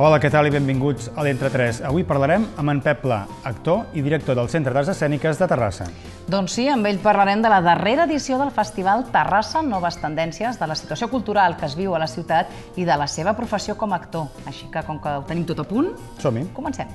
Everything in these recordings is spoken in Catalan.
Hola, què tal i benvinguts a l'Entre 3. Avui parlarem amb en Pep Pla, actor i director del Centre d'Arts Escèniques de Terrassa. Doncs sí, amb ell parlarem de la darrera edició del Festival Terrassa Noves Tendències, de la situació cultural que es viu a la ciutat i de la seva professió com a actor. Així que, com que ho tenim tot a punt, som -hi. comencem.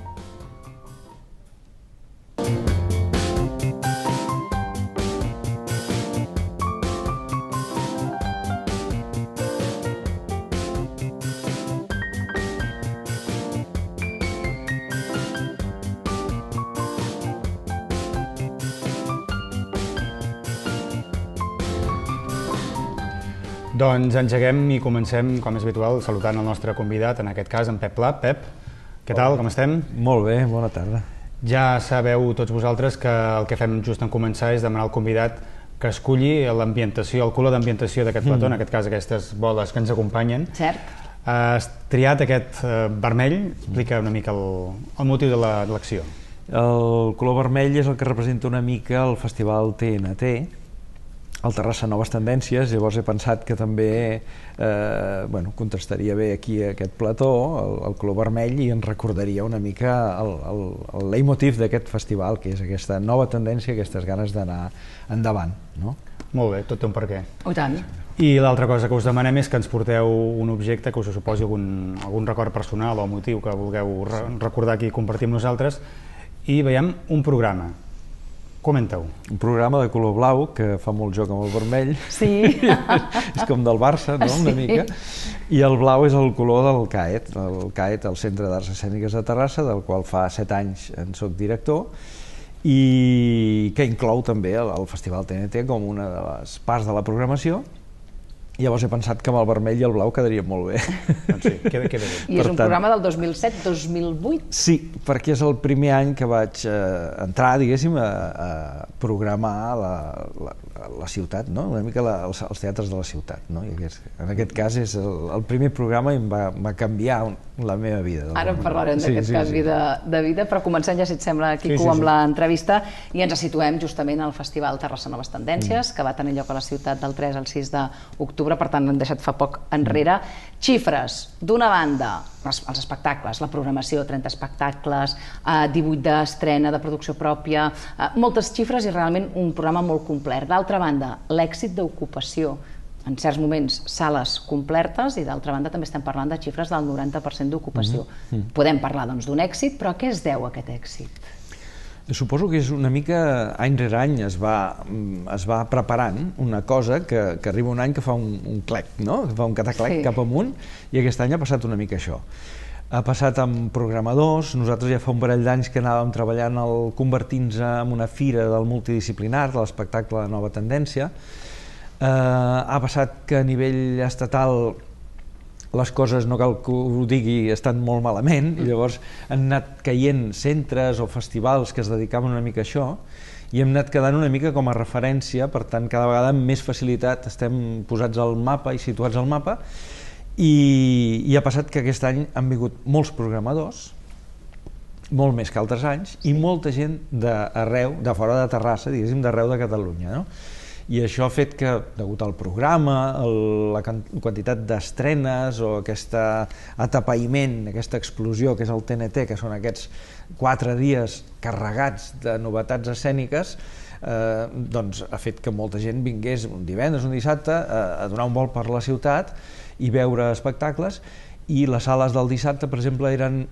Doncs engeguem i comencem, com és habitual, salutant el nostre convidat, en aquest cas en Pep Pla. Pep, què tal, com estem? Molt bé, bona tarda. Ja sabeu tots vosaltres que el que fem just en començar és demanar al convidat que esculli l'ambientació, el color d'ambientació d'aquest plató, mm. en aquest cas aquestes boles que ens acompanyen. Cert. Has triat aquest eh, vermell, explica una mica el, el motiu de l'acció. La, el color vermell és el que representa una mica el festival TNT, al Terrassa Noves Tendències, llavors he pensat que també eh, bueno, contrastaria bé aquí aquest plató, el, el color vermell, i ens recordaria una mica el, el, el leitmotiv d'aquest festival, que és aquesta nova tendència, aquestes ganes d'anar endavant. No? Molt bé, tot té un per què. O tant. I l'altra cosa que us demanem és que ens porteu un objecte que us suposi algun, algun record personal o motiu que vulgueu re recordar aquí i compartir amb nosaltres i veiem un programa Comenta-ho. Un programa de color blau que fa molt joc amb el vermell. Sí. és com del Barça, no?, una sí. mica. I el blau és el color del CAET, el CAET, el Centre d'Arts Escèniques de Terrassa, del qual fa set anys en sóc director, i que inclou també el, el Festival TNT com una de les parts de la programació Llavors he pensat que amb el vermell i el blau quedaria molt bé. Doncs sí, queda, queda bé. I és un tant, programa del 2007-2008? Sí, perquè és el primer any que vaig eh, entrar, diguéssim, a, a programar la, la, la ciutat, no? una mica la, els, els teatres de la ciutat. No? I aquest, en aquest cas és el, el primer programa i em va, va canviar un, la meva vida. Ara en parlarem d'aquest sí, sí, canvi sí. De, de vida, però comencem, ja si et sembla, Quico, sí, sí, amb sí. l'entrevista i ens situem justament al Festival Terrassa Noves Tendències, mm. que va tenir lloc a la ciutat del 3 al 6 d'octubre, per tant, hem deixat fa poc enrere. Mm. Xifres, d'una banda, els, els espectacles, la programació, 30 espectacles, eh, 18 d'estrena, de producció pròpia, eh, moltes xifres i realment un programa molt complet. D'altra banda, l'èxit d'ocupació, en certs moments sales complertes i d'altra banda també estem parlant de xifres del 90% d'ocupació. Mm -hmm. Podem parlar doncs, d'un doncs, èxit, però a què es deu aquest èxit? Eh, suposo que és una mica any rere any es va, es va preparant una cosa que, que arriba un any que fa un, un clec, no? que fa un cataclec sí. cap amunt i aquest any ha passat una mica això ha passat amb programadors, nosaltres ja fa un parell d'anys que anàvem treballant el convertint-se en una fira del multidisciplinar, de l'espectacle de Nova Tendència, Eh, ha passat que a nivell estatal les coses, no cal que ho digui, estan molt malament, i mm. llavors han anat caient centres o festivals que es dedicaven una mica a això, i hem anat quedant una mica com a referència, per tant, cada vegada amb més facilitat estem posats al mapa i situats al mapa, i, i ha passat que aquest any han vingut molts programadors, molt més que altres anys, i molta gent d'arreu, de fora de Terrassa, diguéssim, d'arreu de Catalunya, no? i això ha fet que, degut al programa, el, la quantitat d'estrenes o aquest atapeïment, aquesta explosió que és el TNT, que són aquests quatre dies carregats de novetats escèniques, eh, doncs ha fet que molta gent vingués un divendres, un dissabte, a, a donar un vol per la ciutat i veure espectacles, i les sales del dissabte, per exemple, eren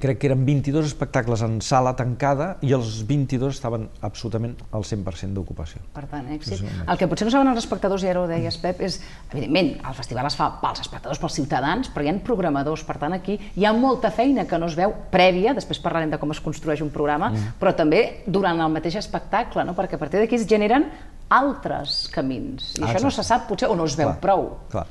crec que eren 22 espectacles en sala tancada i els 22 estaven absolutament al 100% d'ocupació. Per tant, èxit. Sí. El que potser no saben els espectadors, i ara ho deies, Pep, és, evidentment, el festival es fa pels espectadors, pels ciutadans, però hi ha programadors, per tant, aquí hi ha molta feina que no es veu prèvia, després parlarem de com es construeix un programa, mm. però també durant el mateix espectacle, no? perquè a partir d'aquí es generen altres camins, i ah, això exacte. no se sap potser, o no es veu clar, prou. Clar.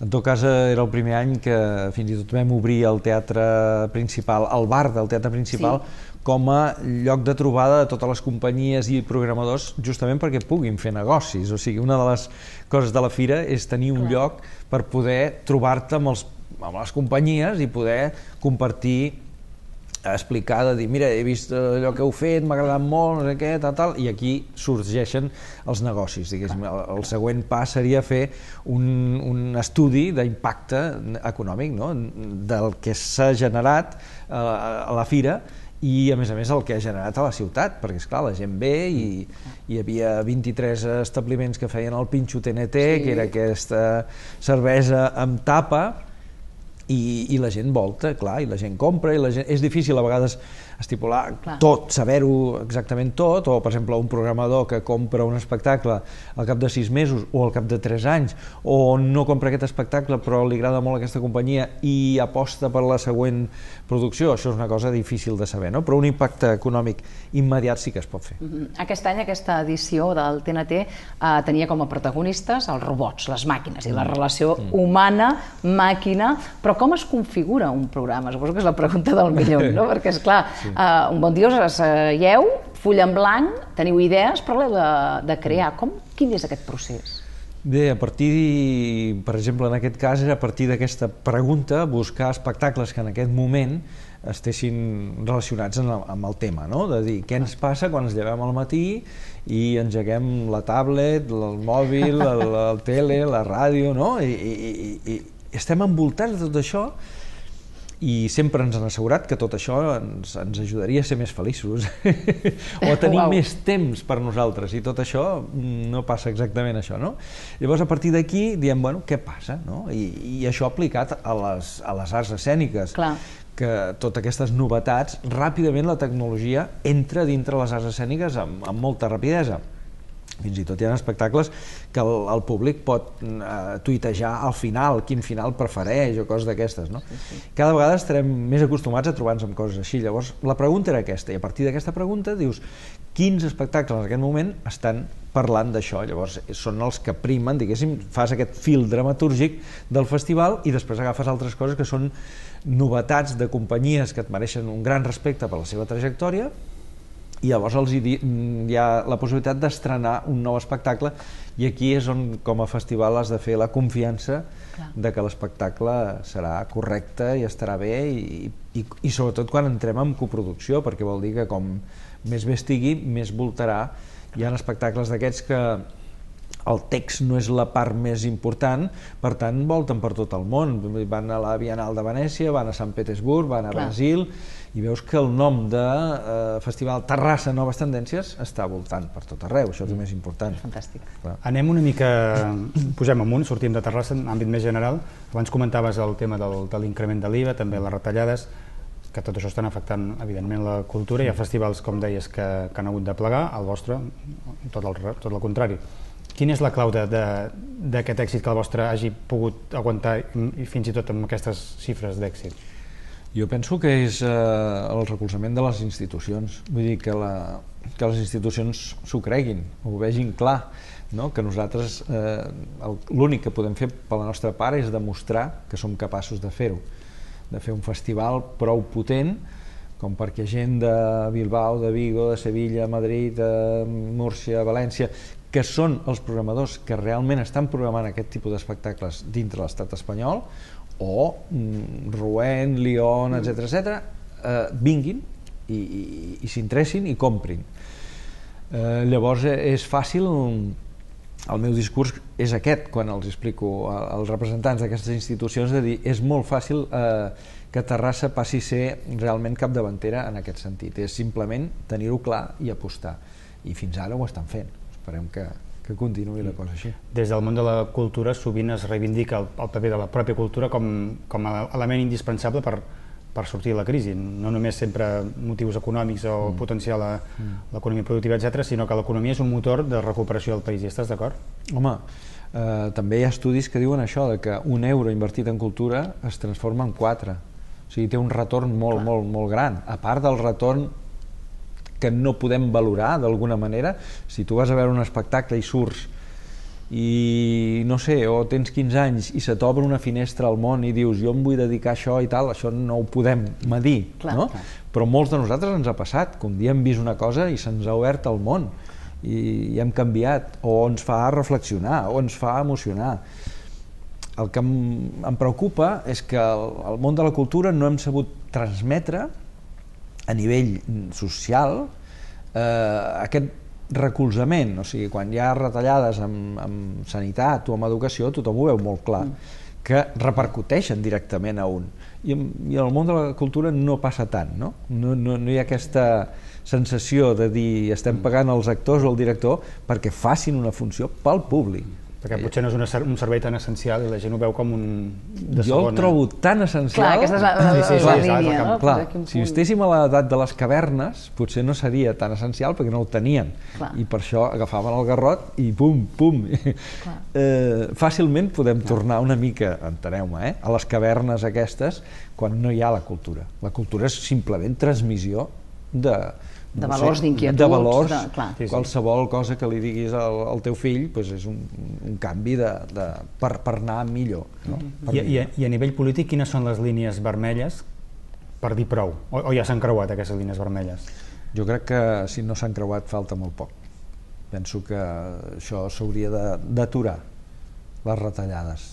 En tot cas, eh, era el primer any que fins i tot vam obrir el teatre principal, el bar del teatre principal, sí. com a lloc de trobada de totes les companyies i programadors, justament perquè puguin fer negocis. O sigui, una de les coses de la fira és tenir un Clar. lloc per poder trobar-te amb, els, amb les companyies i poder compartir explicar, de dir, mira, he vist eh, allò que heu fet, m'ha agradat molt, no sé què, tal, tal, i aquí sorgeixen els negocis, diguéssim. El, el següent pas seria fer un, un estudi d'impacte econòmic, no?, del que s'ha generat eh, a la fira, i a més a més el que ha generat a la ciutat, perquè és clar la gent ve i hi havia 23 establiments que feien el Pinxo TNT, sí. que era aquesta cervesa amb tapa, i, i la gent volta, clar, i la gent compra, i la gent... és difícil a vegades estipular Clar. tot, saber-ho exactament tot, o per exemple un programador que compra un espectacle al cap de sis mesos o al cap de tres anys, o no compra aquest espectacle però li agrada molt aquesta companyia i aposta per la següent producció, això és una cosa difícil de saber, no? però un impacte econòmic immediat sí que es pot fer. Mm -hmm. Aquest any, aquesta edició del TNT eh, tenia com a protagonistes els robots, les màquines i la mm. relació mm. humana-màquina, però com es configura un programa? Suposo que és la pregunta del millor, no? perquè és clar, sí Uh, un bon dia us asseieu, full en blanc, teniu idees, parleu de, de crear. Com, quin és aquest procés? Bé, a partir, per exemple, en aquest cas, era a partir d'aquesta pregunta buscar espectacles que en aquest moment estessin relacionats amb el tema, no? de dir què ens passa quan ens llevem al matí i engeguem la tablet, el mòbil, el, el tele, la ràdio, no? I, i, i, i estem envoltats de tot això i sempre ens han assegurat que tot això ens, ens ajudaria a ser més feliços o a tenir wow. més temps per nosaltres i tot això mm, no passa exactament això, no? Llavors a partir d'aquí diem, bueno, què passa? No? I, I això aplicat a les, a les arts escèniques. Clar que totes aquestes novetats, ràpidament la tecnologia entra dintre les arts escèniques amb, amb molta rapidesa. Fins i tot hi ha espectacles que el, el públic pot eh, tuitejar al final, quin final prefereix o coses d'aquestes. No? Sí, sí. Cada vegada estarem més acostumats a trobar-nos amb coses així. Llavors, la pregunta era aquesta, i a partir d'aquesta pregunta dius quins espectacles en aquest moment estan parlant d'això. Llavors, són els que primen, diguéssim, fas aquest fil dramatúrgic del festival i després agafes altres coses que són novetats de companyies que et mereixen un gran respecte per la seva trajectòria, i llavors els hi, mm, hi ha la possibilitat d'estrenar un nou espectacle i aquí és on com a festival has de fer la confiança Clar. de que l'espectacle serà correcte i estarà bé i, i, i sobretot quan entrem en coproducció perquè vol dir que com més bé estigui més voltarà hi ha espectacles d'aquests que el text no és la part més important, per tant, volten per tot el món. Van a la Bienal de Venècia, van a Sant Petersburg, van a Clar. Brasil, i veus que el nom de eh, Festival Terrassa Noves Tendències està voltant per tot arreu, això és el mm. més important. Fantàstic. Clar. Anem una mica, posem amunt, sortim de Terrassa en àmbit més general. Abans comentaves el tema del, de l'increment de l'IVA, també les retallades, que tot això estan afectant, evidentment, la cultura. Hi ha festivals, com deies, que, que han hagut de plegar, el vostre, tot el, tot el contrari. Quina és la clau d'aquest èxit que el vostre hagi pogut aguantar i fins i tot amb aquestes xifres d'èxit? Jo penso que és eh, el recolzament de les institucions, vull dir que, la, que les institucions s'ho creguin, ho vegin clar, no? que nosaltres eh, l'únic que podem fer per la nostra part és demostrar que som capaços de fer-ho, de fer un festival prou potent com perquè gent de Bilbao, de Vigo, de Sevilla, Madrid, de Múrcia, València, que són els programadors que realment estan programant aquest tipus d'espectacles dintre l'estat espanyol, o mm, Rouen, Lyon, mm. etc etc, eh, vinguin i, i, i s'interessin i comprin. Eh, llavors eh, és fàcil, el meu discurs és aquest quan els explico als representants d'aquestes institucions, de dir és molt fàcil eh, que Terrassa passi a ser realment capdavantera en aquest sentit, és simplement tenir-ho clar i apostar. I fins ara ho estan fent esperem que, que continuï la cosa així. Des del món de la cultura sovint es reivindica el, el paper de la pròpia cultura com, com a element indispensable per, per sortir de la crisi, no només sempre motius econòmics o mm. potenciar mm. l'economia mm. productiva, etc, sinó que l'economia és un motor de recuperació del país. I estàs d'acord? Home, eh, també hi ha estudis que diuen això, de que un euro invertit en cultura es transforma en quatre. O sigui, té un retorn molt, Clar. molt, molt gran, a part del retorn que no podem valorar d'alguna manera. Si tu vas a veure un espectacle i surts i no sé, o tens 15 anys i se t'obre una finestra al món i dius jo em vull dedicar a això i tal, això no ho podem medir, clar, no? Clar. Però molts de nosaltres ens ha passat, com un dia hem vist una cosa i se'ns ha obert el món i, i hem canviat, o ens fa reflexionar, o ens fa emocionar. El que em, em preocupa és que el, el món de la cultura no hem sabut transmetre a nivell social eh, aquest recolzament, o sigui, quan hi ha retallades en, en sanitat o en educació, tothom ho veu molt clar, mm. que repercuteixen directament a un. I en, I en el món de la cultura no passa tant, no? No, no, no hi ha aquesta sensació de dir estem mm. pagant els actors o el director perquè facin una funció pel públic perquè potser no és un servei tan essencial i la gent ho veu com un de Jo ho el trobo tan essencial... Clar, aquesta és la, la, sí, sí, la sí, línia, no? Clar, si estéssim a l'edat de les cavernes, potser no seria tan essencial perquè no el tenien. Clar. I per això agafaven el garrot i pum, pum. Eh, Clar. Eh, fàcilment podem Clar. tornar una mica, enteneu-me, eh, a les cavernes aquestes quan no hi ha la cultura. La cultura és simplement transmissió de, de valors, d'inquietuds... De valors, de, clar. Sí, sí. qualsevol cosa que li diguis al, al teu fill pues és un, un canvi de, de, per, per anar millor. No? Mm-hmm. Per I, I, a, I a nivell polític, quines són les línies vermelles per dir prou? O, o ja s'han creuat aquestes línies vermelles? Jo crec que si no s'han creuat falta molt poc. Penso que això s'hauria d'aturar, les retallades,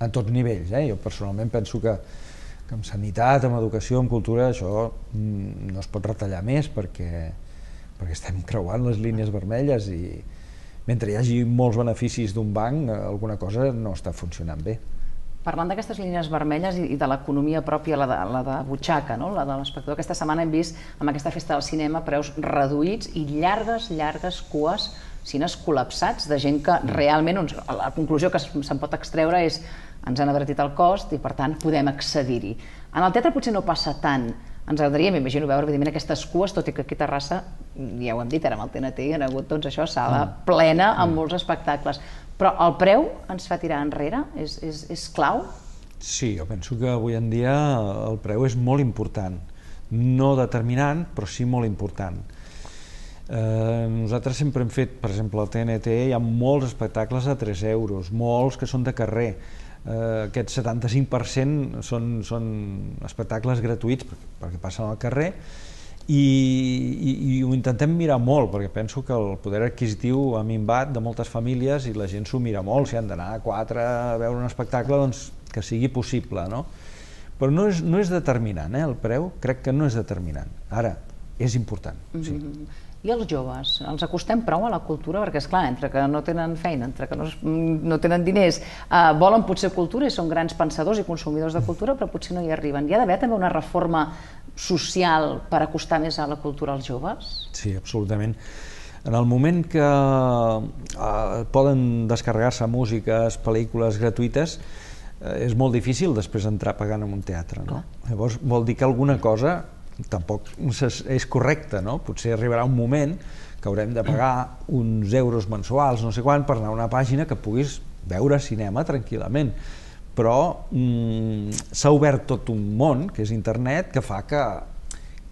a tots nivells. Eh? Jo personalment penso que que amb sanitat, amb educació, amb cultura, això mm, no es pot retallar més perquè, perquè estem creuant les línies vermelles i mentre hi hagi molts beneficis d'un banc, alguna cosa no està funcionant bé. Parlant d'aquestes línies vermelles i de l'economia pròpia, la de, la de butxaca, no? la de l'espectador, aquesta setmana hem vist amb aquesta festa del cinema preus reduïts i llargues, llargues cues, cines col·lapsats de gent que realment, doncs, la conclusió que se'n pot extreure és ens han avertit el cost i, per tant, podem accedir-hi. En el teatre potser no passa tant. Ens agradaria, m'imagino, veure evidentment aquestes cues, tot i que aquí a Terrassa, ja ho hem dit ara amb el TNT, hi ha hagut doncs, això, sala mm. plena amb mm. molts espectacles. Però el preu ens fa tirar enrere? És, és, és clau? Sí, jo penso que avui en dia el preu és molt important. No determinant, però sí molt important. Eh, nosaltres sempre hem fet, per exemple, al TNT hi ha molts espectacles a 3 euros, molts que són de carrer eh, aquest 75% són, són espectacles gratuïts perquè passen al carrer i, i, i ho intentem mirar molt perquè penso que el poder adquisitiu ha minvat de moltes famílies i la gent s'ho mira molt, si han d'anar a quatre a veure un espectacle doncs que sigui possible no? però no és, no és determinant eh, el preu, crec que no és determinant ara, és important sí. Mm -hmm. I els joves? Els acostem prou a la cultura? Perquè, és clar entre que no tenen feina, entre que no, no tenen diners, eh, volen potser cultura i són grans pensadors i consumidors de cultura, però potser no hi arriben. Hi ha d'haver també una reforma social per acostar més a la cultura als joves? Sí, absolutament. En el moment que eh, poden descarregar-se músiques, pel·lícules gratuïtes, eh, és molt difícil després entrar pagant en un teatre. No? Llavors vol dir que alguna cosa tampoc és correcte, no? Potser arribarà un moment que haurem de pagar uns euros mensuals, no sé quan, per anar a una pàgina que puguis veure cinema tranquil·lament. Però mm, s'ha obert tot un món, que és internet, que fa que,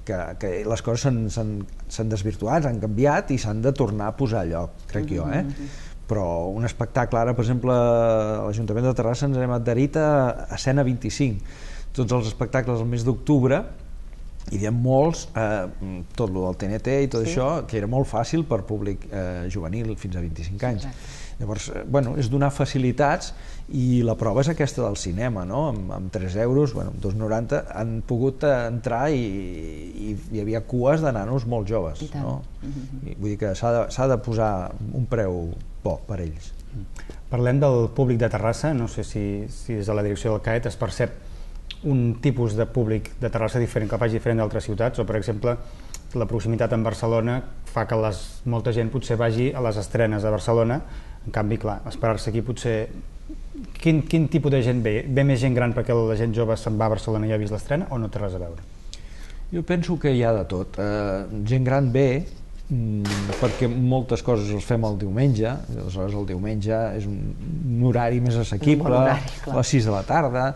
que, que les coses s'han desvirtuat, han canviat i s'han de tornar a posar a lloc, crec mm -hmm. jo. Eh? Mm-hmm. Però un espectacle, ara, per exemple, a l'Ajuntament de Terrassa ens hem adherit a Escena 25. Tots els espectacles del el mes d'octubre hi havia molts, eh, tot el del TNT i tot sí. això, que era molt fàcil per públic eh, juvenil fins a 25 anys. Llavors, eh, bueno, és donar facilitats i la prova és aquesta del cinema, no? Amb, amb 3 euros, bueno, amb 2,90 han pogut eh, entrar i, i hi havia cues de nanos molt joves. I no? Mm -hmm. I vull dir que s'ha de, de posar un preu bo per ells. Mm. Parlem del públic de Terrassa, no sé si, si des de la direcció del CAET es percep un tipus de públic de Terrassa diferent, que faci diferent d'altres ciutats, o per exemple la proximitat amb Barcelona fa que les, molta gent potser vagi a les estrenes de Barcelona, en canvi, clar, esperar-se aquí potser... Quin, quin tipus de gent ve? Ve més gent gran perquè la gent jove se'n va a Barcelona i ha vist l'estrena o no té res a veure? Jo penso que hi ha de tot. Uh, gent gran ve mm, perquè moltes coses les fem el diumenge, aleshores el diumenge és un, un horari més assequible, horari, a les 6 de la tarda,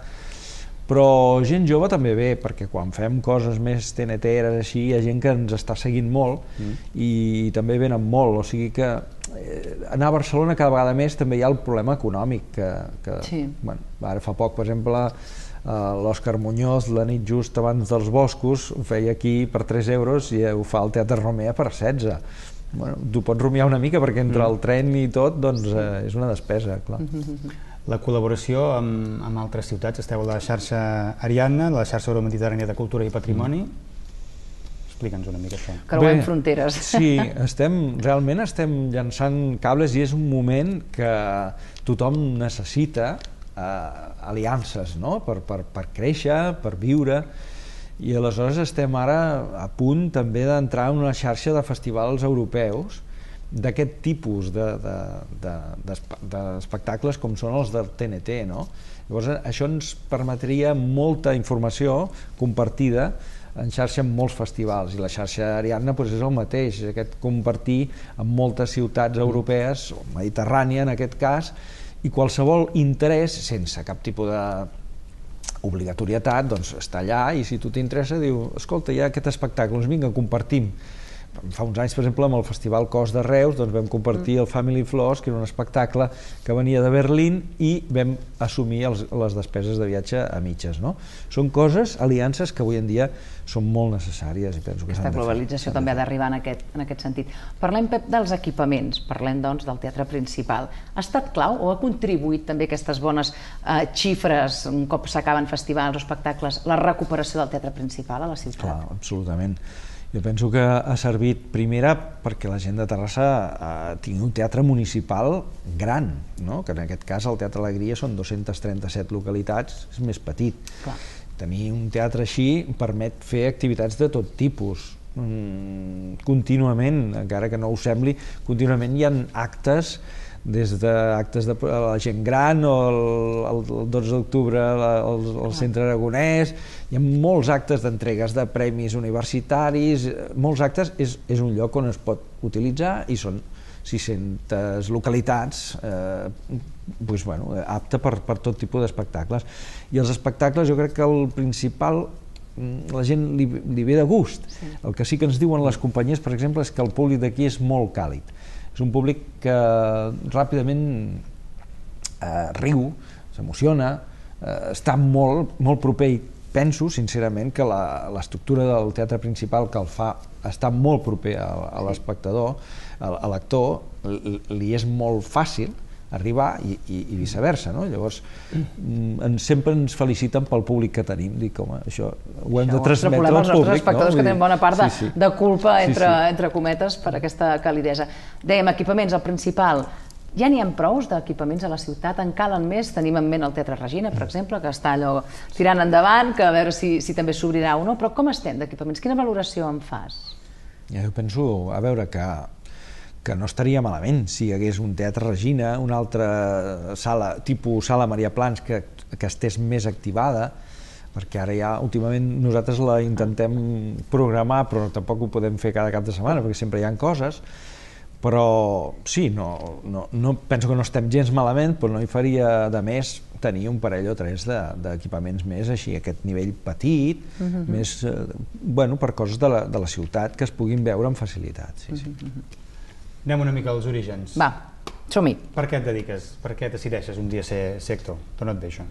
però gent jove també ve, perquè quan fem coses més teneteres així, hi ha gent que ens està seguint molt mm. i, i també venen molt, o sigui que eh, anar a Barcelona cada vegada més també hi ha el problema econòmic, que, que sí. bueno, ara fa poc, per exemple, eh, l'Òscar Muñoz, la nit just abans dels boscos, ho feia aquí per 3 euros i ho fa al Teatre Romea per 16 bueno, t'ho pots rumiar una mica perquè entre mm. el tren i tot doncs, eh, és una despesa, clar. Mm -hmm la col·laboració amb, amb altres ciutats. Esteu a la xarxa Ariadna, la xarxa euromediterrània de cultura i patrimoni. Mm. Explica'ns una mica això. Creuem Bé, fronteres. Sí, estem, realment estem llançant cables i és un moment que tothom necessita eh, aliances no? per, per, per créixer, per viure i aleshores estem ara a punt també d'entrar en una xarxa de festivals europeus d'aquest tipus d'espectacles de, de, de, com són els del TNT. No? Llavors, això ens permetria molta informació compartida en xarxa amb molts festivals i la xarxa Ariadna doncs, és el mateix, és aquest compartir amb moltes ciutats mm. europees, o mediterrània en aquest cas, i qualsevol interès, sense cap tipus de obligatorietat, doncs està allà i si tu t'interessa diu, escolta, hi ha aquest espectacle, doncs vinga, compartim fa uns anys, per exemple, amb el Festival Cos de Reus, doncs vam compartir mm. el Family Floss, que era un espectacle que venia de Berlín i vam assumir els, les despeses de viatge a mitges. No? Són coses, aliances, que avui en dia són molt necessàries i penso que Aquesta globalització també ha d'arribar en, aquest, en aquest sentit. Parlem, Pep, dels equipaments, parlem doncs del teatre principal. Ha estat clau o ha contribuït també aquestes bones eh, xifres un cop s'acaben festivals o espectacles, la recuperació del teatre principal a la ciutat? Clar, absolutament. Jo penso que ha servit primera perquè la gent de Terrassa eh, tingui un teatre municipal gran, no? que en aquest cas el Teatre Alegria són 237 localitats, és més petit. Clar. Tenir un teatre així permet fer activitats de tot tipus, mm, contínuament, encara que no ho sembli, contínuament hi ha actes des d'actes de la gent gran o el, el, 12 d'octubre al centre aragonès, hi ha molts actes d'entregues de premis universitaris, molts actes, és, és un lloc on es pot utilitzar i són 600 localitats eh, pues, bueno, apte per, per tot tipus d'espectacles. I els espectacles jo crec que el principal mm, la gent li, li ve de gust. Sí. El que sí que ens diuen les companyies, per exemple, és que el públic d'aquí és molt càlid és un públic que ràpidament eh, riu, s'emociona, eh, està molt, molt proper i penso sincerament que l'estructura del teatre principal que el fa està molt proper a, a l'espectador, a, a l'actor, li és molt fàcil, arribar i, i, i viceversa. No? Llavors, mm, en, sempre ens feliciten pel públic que tenim, dic, home, això ho hem això de transmetre al públic. Els espectadors no? que tenen bona part de, sí, sí. de culpa, entre, sí, sí. entre cometes, per aquesta calidesa. Dèiem, equipaments, el principal, ja n'hi ha prou d'equipaments a la ciutat, en calen més, tenim en ment el Teatre Regina, per exemple, que està allò tirant endavant, que a veure si, si també s'obrirà o no, però com estem d'equipaments? Quina valoració en fas? Ja, jo penso, a veure, que que no estaria malament si hi hagués un teatre Regina, una altra sala, tipus sala Maria Plans, que, que estés més activada, perquè ara ja últimament nosaltres la intentem programar però tampoc ho podem fer cada cap de setmana perquè sempre hi han coses però sí, no, no, no, penso que no estem gens malament però no hi faria de més tenir un parell o tres d'equipaments de, més així, aquest nivell petit uh mhm. -huh. més, eh, bueno, per coses de la, de la ciutat que es puguin veure amb facilitat sí, sí. Uh mhm, -huh. Mhm. Anem una mica als orígens. Va, som-hi. Per què et dediques? Per què decideixes un dia ser, sector? actor? D'on et ve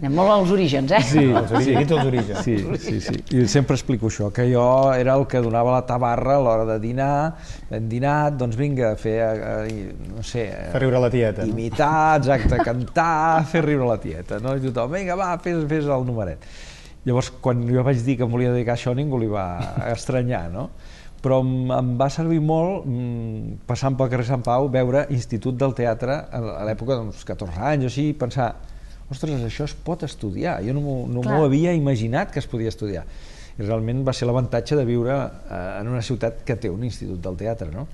Anem molt als orígens, eh? Sí, sí. els orígens. Sí, sí, sí. I sempre explico això, que jo era el que donava la tabarra a l'hora de dinar, hem dinat, doncs vinga, fer, no sé... Fer riure la tieta, imitar, exacte, cantar, fer riure la tieta, no? I tothom, vinga, va, fes, fes el numeret. Llavors, quan jo vaig dir que em volia dedicar a això, ningú li va estranyar, no? però em va servir molt, mm, passant pel carrer Sant Pau, veure Institut del Teatre a l'època d'uns 14 anys o així, i pensar, ostres, això es pot estudiar, jo no m'ho no havia imaginat que es podia estudiar. I realment va ser l'avantatge de viure eh, en una ciutat que té un institut del teatre, no?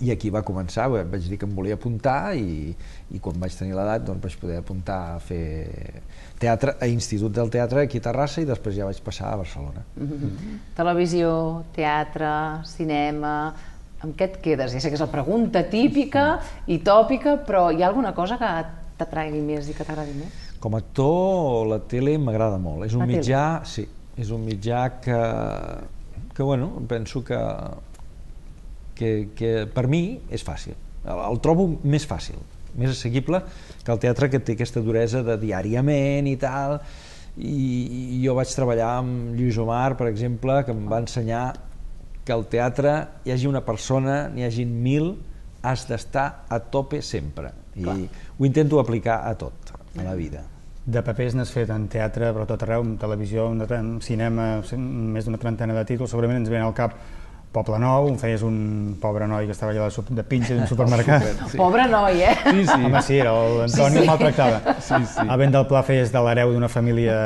i aquí va començar, vaig dir que em volia apuntar i, i quan vaig tenir l'edat doncs vaig poder apuntar a fer teatre a Institut del Teatre aquí a Terrassa i després ja vaig passar a Barcelona. Mm -hmm. Mm -hmm. Televisió, teatre, cinema... Amb què et quedes? Ja sé que és la pregunta típica i tòpica, però hi ha alguna cosa que t'atragui més i que t'agradi més? Com a actor, la tele m'agrada molt. És un la mitjà, tele. sí, és un mitjà que, que bueno, penso que que, que per mi és fàcil. El, el trobo més fàcil, més assequible que el teatre que té aquesta duresa de diàriament i tal. I, i jo vaig treballar amb Lluís Omar, per exemple, que em va ensenyar que al teatre hi hagi una persona, n'hi hagin mil, has d'estar a tope sempre. I Clar. ho intento aplicar a tot, a la vida de papers n'has fet en teatre, però tot arreu, en televisió, en cinema, més d'una trentena de títols, segurament ens ven al cap Poble Nou, on feies un pobre noi que estava allà de, de pinxa d'un supermercat. Super, sí. Pobre noi, eh? Sí, sí. Home, sí, era l'Antoni sí, sí. maltractava. Sí, sí. A Vent del Pla feies de l'hereu d'una família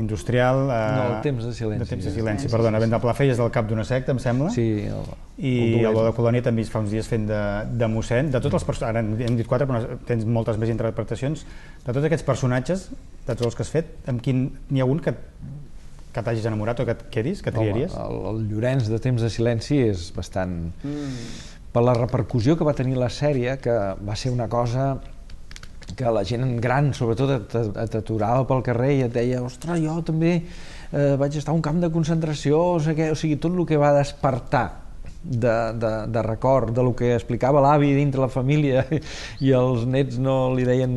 industrial. Eh, no, el temps de silenci. De temps de eh. silenci, sí, perdona. Sí, sí. A Vent del Pla feies del cap d'una secta, em sembla. Sí. El, I el, el de Colònia també es fa uns dies fent de, de mossèn. De tots els ara hem dit quatre, però tens moltes més interpretacions. De tots aquests personatges, de tots els que has fet, amb quin n'hi ha un que que t'hagis enamorat o que et quedis, que triaries? Home, el, el Llorenç de Temps de Silenci és bastant... Mm. Per la repercussió que va tenir la sèrie, que va ser una cosa que la gent gran, sobretot, t'aturava pel carrer i et deia «Ostres, jo també eh, vaig estar a un camp de concentració», o sigui, o sigui tot el que va despertar de, de, de record de lo que explicava l'avi dintre la família i els nets no li deien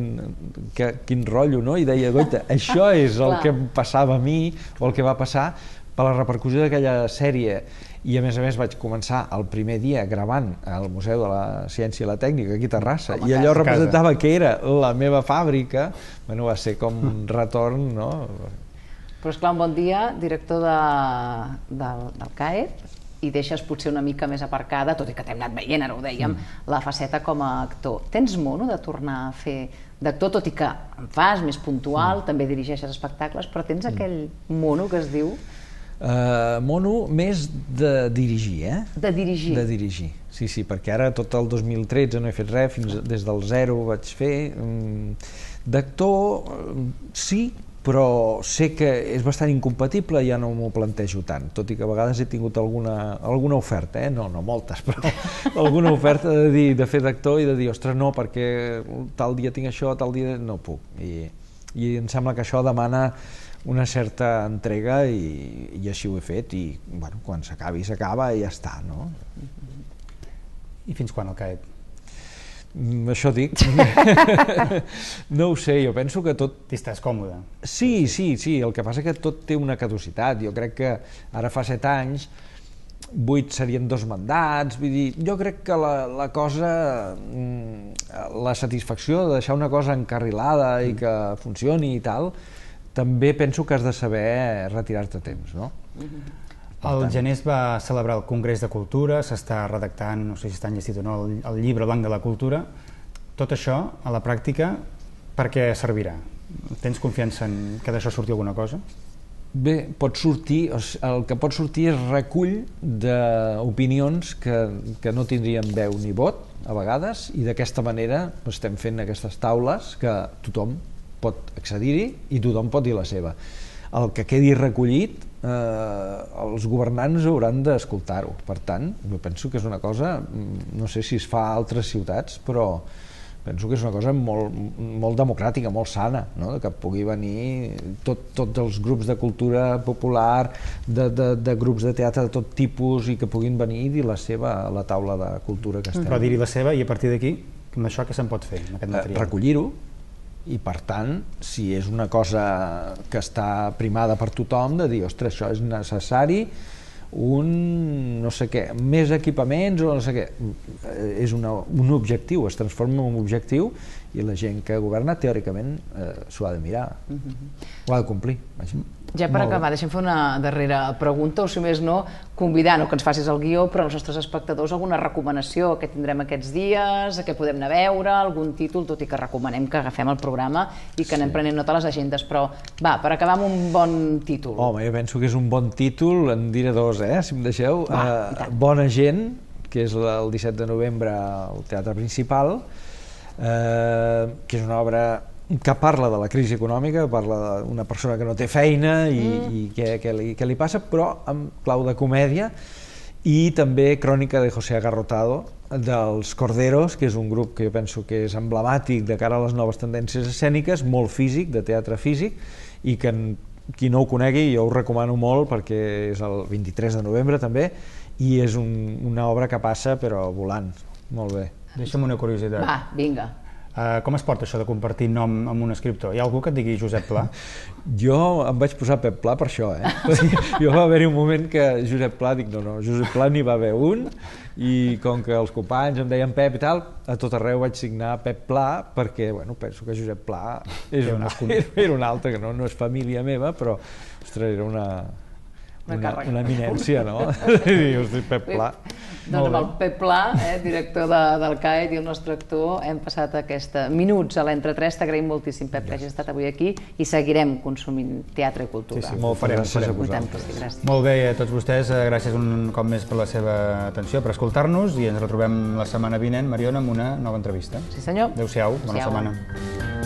que, quin rotllo, no? I deia, goita, això és el que em passava a mi o el que va passar per la repercussió d'aquella sèrie i a més a més vaig començar el primer dia gravant al Museu de la Ciència i la Tècnica aquí a Terrassa com a i allò casa. representava que era la meva fàbrica bueno, va ser com un retorn no? però esclar, clar, un bon dia director de, del, del CAET i deixes potser una mica més aparcada, tot i que t'hem anat veient, ara ho dèiem, mm. la faceta com a actor. Tens mono de tornar a fer d'actor, tot i que en fas més puntual, mm. també dirigeixes espectacles, però tens mm. aquell mono que es diu... Uh, mono més de dirigir, eh? De dirigir. De dirigir, sí, sí, perquè ara tot el 2013 no he fet res, fins des del zero ho vaig fer. Mm, d'actor, eh, sí, però sé que és bastant incompatible i ja no m'ho plantejo tant, tot i que a vegades he tingut alguna, alguna oferta, eh? no, no moltes, però alguna oferta de, dir, de fer d'actor i de dir, ostres, no, perquè tal dia tinc això, tal dia no puc. I, i em sembla que això demana una certa entrega i, i així ho he fet i bueno, quan s'acabi s'acaba i ja està. No? I fins quan el CAET? Mm, això dic. no ho sé, jo penso que tot... T'estàs còmode. Sí, sí, sí, el que passa que tot té una caducitat. Jo crec que ara fa set anys, vuit serien dos mandats, vull dir, jo crec que la, la cosa, mm, la satisfacció de deixar una cosa encarrilada mm. i que funcioni i tal, també penso que has de saber retirar-te temps, no? Mm -hmm el gener es va celebrar el Congrés de Cultura, s'està redactant, no sé si està enllestit o no, el, el llibre blanc de la cultura. Tot això, a la pràctica, per què servirà? Tens confiança en que d'això surti alguna cosa? Bé, pot sortir, el que pot sortir és recull d'opinions que, que no tindrien veu ni vot, a vegades, i d'aquesta manera estem fent aquestes taules que tothom pot accedir-hi i tothom pot dir la seva. El que quedi recollit eh, els governants hauran d'escoltar-ho. Per tant, jo penso que és una cosa, mm, no sé si es fa a altres ciutats, però penso que és una cosa molt, molt democràtica, molt sana, no? que pugui venir tot, tots els grups de cultura popular, de, de, de grups de teatre de tot tipus i que puguin venir i dir la seva a la taula de cultura que estem. Però dir-hi la seva i a partir d'aquí, amb això que se'n pot fer? Amb aquest eh, material? Recollir-ho, i per tant, si és una cosa que està primada per tothom, de dir, ostres, això és necessari, un no sé què, més equipaments o no sé què, eh, és una, un objectiu, es transforma en un objectiu i la gent que governa teòricament eh, s'ho ha de mirar, uh mm-hmm. -huh. ho ha de complir. Vaja. Ja per Molt acabar, deixem fer una darrera pregunta, o si més no, convidant no, que ens facis el guió, però als nostres espectadors alguna recomanació que tindrem aquests dies, a què podem anar a veure, algun títol, tot i que recomanem que agafem el programa i que sí. anem prenent nota a les agendes, però va, per acabar amb un bon títol. Home, jo penso que és un bon títol, en diré dos, eh, si em deixeu. Va, uh, bona gent, que és el 17 de novembre al Teatre Principal, uh, que és una obra que parla de la crisi econòmica, parla d'una persona que no té feina i, mm. i què, què, li, què li passa, però amb clau de comèdia i també crònica de José Agarrotado dels Corderos, que és un grup que jo penso que és emblemàtic de cara a les noves tendències escèniques, molt físic, de teatre físic, i que qui no ho conegui jo ho recomano molt perquè és el 23 de novembre també i és un, una obra que passa però volant, molt bé. Deixa'm una curiositat. Va, vinga. Uh, com es porta això de compartir nom amb un escriptor? Hi ha algú que et digui Josep Pla? Jo em vaig posar Pep Pla per això, eh? jo va haver-hi un moment que Josep Pla, dic, no, no, Josep Pla n'hi va haver un, i com que els companys em deien Pep i tal, a tot arreu vaig signar Pep Pla, perquè, bueno, penso que Josep Pla és una, era, era un altre, que no, no és família meva, però, ostres, era una, una, una, una eminència, no? Dius, Pep Pla. Doncs amb el Pep Pla, eh, director de, del CAE i el nostre actor, hem passat aquesta minuts a tres. T'agraïm moltíssim, Pep, que hagi estat avui aquí i seguirem consumint teatre i cultura. Sí, sí, molt farem, farem, farem. a vosaltres. Molt bé, a tots vostès, eh, gràcies un cop més per la seva atenció, per escoltar-nos i ens retrobem la setmana vinent, Mariona, amb una nova entrevista. Sí, senyor. Adéu-siau, bona Adéu. setmana.